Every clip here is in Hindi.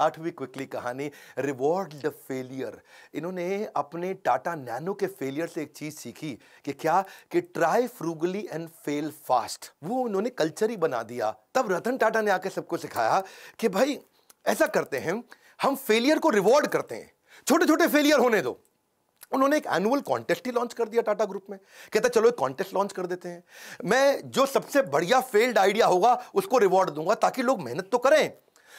आठवीं क्विकली कहानी रिवॉर्ड द फेलियर इन्होंने अपने टाटा नैनो के फेलियर से एक चीज़ सीखी कि क्या कि try frugally and fail fast वो उन्होंने कल्चर ही बना दिया तब रतन टाटा ने आके सबको सिखाया कि भाई ऐसा करते हैं हम फेलियर को रिवॉर्ड करते हैं छोटे छोटे फेलियर होने दो उन्होंने एक एनुअल कॉन्टेस्ट ही लॉन्च कर दिया टाटा ग्रुप में कहता चलो एक कॉन्टेस्ट लॉन्च कर देते हैं मैं जो सबसे बढ़िया फेल्ड आइडिया होगा उसको रिवॉर्ड दूंगा ताकि लोग मेहनत तो करें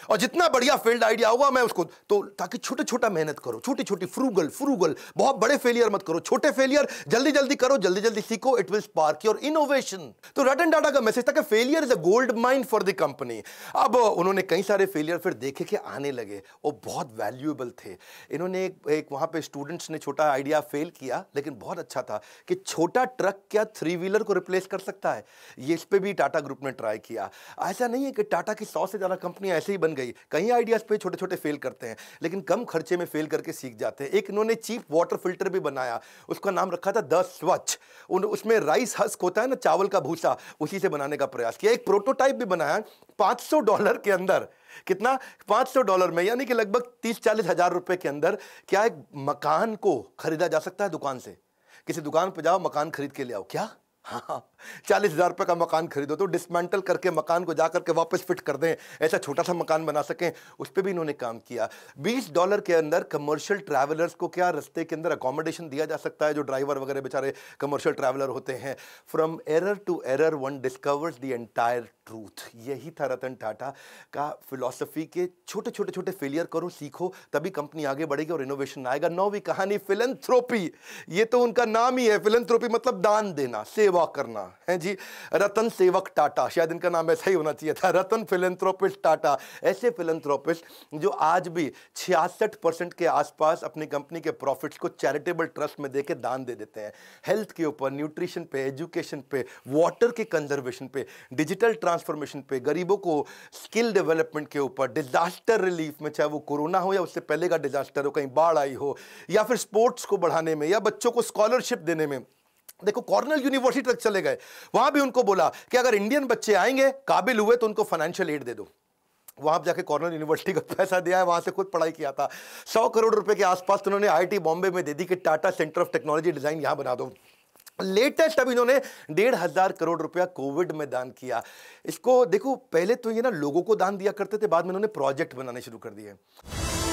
और जितना बढ़िया फील्ड आइडिया होगा मैं उसको तो ताकि छोटे छोटा मेहनत करो छोटी छोटी फ्रूगल फ्रूगल बहुत बड़े फेलियर मत करो छोटे फेलियर जल्दी जल्दी करो जल्दी जल्दी सीखो it will spark your innovation तो रटन डाटा का मैसेज था कि failure is a gold mine for the company अब उन्होंने कई सारे फेलियर फिर देखे के आने लगे वो बहुत वैल्यूएबल थे इन्होंने एक, एक वहां पर स्टूडेंट्स ने छोटा आइडिया फेल किया लेकिन बहुत अच्छा था कि छोटा ट्रक क्या थ्री व्हीलर को रिप्लेस कर सकता है ये इस पर भी टाटा ग्रुप ने ट्राई किया ऐसा नहीं है कि टाटा की सौ से ज़्यादा कंपनी ऐसे ही बन गई कहीं आइडियाज़ पे छोटे छोटे फेल करते हैं लेकिन कम खर्चे में फेल करके सीख जाते हैं एक इन्होंने चीप वाटर फिल्टर भी बनाया उसका नाम रखा था द स्वच्छ उसमें राइस हस्क होता है ना चावल का भूसा उसी से बनाने का प्रयास किया एक प्रोटोटाइप भी बनाया पाँच डॉलर के अंदर कितना 500 डॉलर में यानी कि लगभग तीस चालीस हजार रुपए के अंदर क्या एक मकान को खरीदा जा सकता है दुकान से किसी दुकान पर जाओ मकान खरीद के ले आओ क्या हाँ चालीस हजार रुपये का मकान खरीदो तो डिसमेंटल करके मकान को जा करके वापस फिट कर दें ऐसा छोटा सा मकान बना सकें उस पर भी इन्होंने काम किया बीस डॉलर के अंदर कमर्शियल ट्रैवलर्स को क्या रस्ते के अंदर अकोमोडेशन दिया जा सकता है जो ड्राइवर वगैरह बेचारे कमर्शियल ट्रैवलर होते हैं from error to error one discovers the entire truth यही था रतन टाटा का फिलोसफी के छोटे छोटे छोटे फेलियर करो सीखो तभी कंपनी आगे बढ़ेगी और इनोवेशन आएगा नौवीं कहानी फिलंथ्रोपी ये तो उनका नाम ही है फिलंथ्रोपी मतलब दान देना सेवा सेवा करना है जी रतन सेवक टाटा शायद इनका नाम ऐसा ही होना चाहिए था रतन फिलेंथ्रोपिस्ट टाटा ऐसे फिलेंथ्रोपिस्ट जो आज भी छियासठ परसेंट के आसपास अपनी कंपनी के प्रॉफिट्स को चैरिटेबल ट्रस्ट में देके दान दे देते हैं हेल्थ के ऊपर न्यूट्रिशन पे एजुकेशन पे वाटर के कंजर्वेशन पे डिजिटल ट्रांसफॉर्मेशन पे गरीबों को स्किल डेवलपमेंट के ऊपर डिजास्टर रिलीफ में चाहे वो कोरोना हो या उससे पहले का डिजास्टर हो कहीं बाढ़ आई हो या फिर स्पोर्ट्स को बढ़ाने में या बच्चों को स्कॉलरशिप देने में देखो कॉर्नल यूनिवर्सिटी तक चले गए वहां भी उनको बोला कि अगर इंडियन बच्चे आएंगे काबिल हुए तो उनको फाइनेंशियल एड दे दो वहां जाके कॉर्नल यूनिवर्सिटी का पैसा दिया है वहां से खुद पढ़ाई किया था सौ करोड़ रुपए के आसपास तो उन्होंने आई बॉम्बे में दे दी कि Tata centre of technology design यहां बना दो लेटेस्ट अभी इन्होंने डेढ़ हजार करोड़ रुपया कोविड में दान किया इसको देखो पहले तो ये ना लोगों को दान दिया करते थे बाद में इन्होंने प्रोजेक्ट बनाने शुरू कर दिए